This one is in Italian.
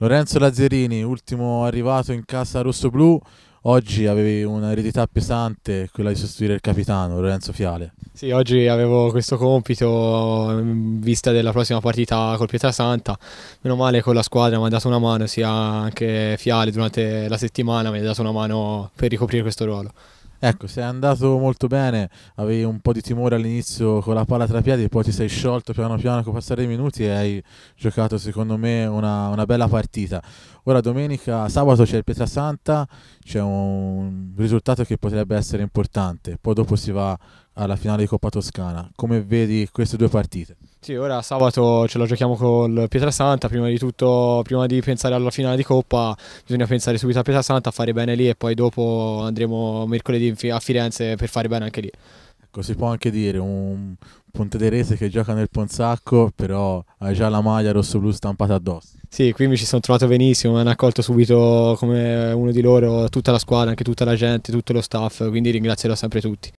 Lorenzo Lazzerini, ultimo arrivato in casa rosso-blu, oggi avevi un'eredità pesante, quella di sostituire il capitano Lorenzo Fiale. Sì, oggi avevo questo compito in mm, vista della prossima partita col Pietrasanta. Meno male con la squadra mi ha dato una mano, sia anche Fiale durante la settimana mi ha dato una mano per ricoprire questo ruolo. Ecco, sei andato molto bene, avevi un po' di timore all'inizio con la palla tra piedi, poi ti sei sciolto piano piano con passare i minuti e hai giocato secondo me una, una bella partita. Ora domenica, sabato c'è il Pietrasanta, c'è un risultato che potrebbe essere importante, poi dopo si va alla finale di Coppa Toscana. Come vedi queste due partite? Sì, ora sabato ce la giochiamo col Pietrasanta, prima di tutto, prima di pensare alla finale di Coppa, bisogna pensare subito a Pietrasanta, fare bene lì e poi dopo andremo mercoledì a Firenze per fare bene anche lì. Ecco, si può anche dire un Pontederese che gioca nel Ponzacco, però ha già la maglia rosso-blu stampata addosso. Sì, qui mi ci sono trovato benissimo, mi hanno accolto subito come uno di loro tutta la squadra, anche tutta la gente, tutto lo staff, quindi ringrazierò sempre tutti.